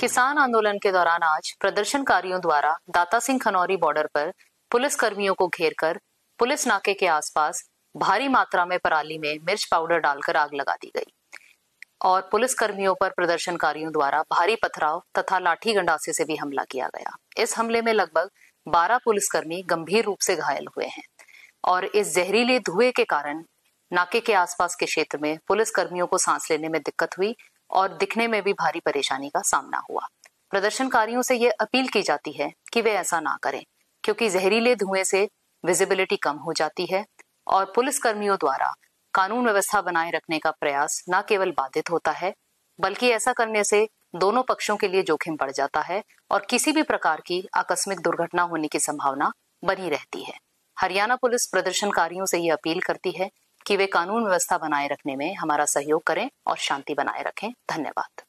किसान आंदोलन के दौरान आज प्रदर्शनकारियों द्वारा दाता सिंह खनौरी बॉर्डर पर पुलिस कर्मियों को घेर कर पुलिस नाके के आसपास भारी मात्रा में पराली में मिर्च पाउडर डालकर आग लगा दी गई और पुलिस कर्मियों पर प्रदर्शनकारियों द्वारा भारी पथराव तथा लाठी गंडासे से भी हमला किया गया इस हमले में लगभग 12 पुलिसकर्मी गंभीर रूप से घायल हुए हैं और इस जहरीले धुएं के कारण नाके के आसपास के क्षेत्र में पुलिस कर्मियों को सांस लेने में दिक्कत हुई और दिखने में भी भारी परेशानी का सामना हुआ प्रदर्शनकारियों से ये अपील की जाती है कि वे ऐसा ना करें क्योंकि जहरीले धुएं से विजिबिलिटी कम हो जाती है और पुलिस कर्मियों द्वारा कानून व्यवस्था बनाए रखने का प्रयास न केवल बाधित होता है बल्कि ऐसा करने से दोनों पक्षों के लिए जोखिम बढ़ जाता है और किसी भी प्रकार की आकस्मिक दुर्घटना होने की संभावना बनी रहती है हरियाणा पुलिस प्रदर्शनकारियों से यह अपील करती है कि वे कानून व्यवस्था बनाए रखने में हमारा सहयोग करें और शांति बनाए रखें धन्यवाद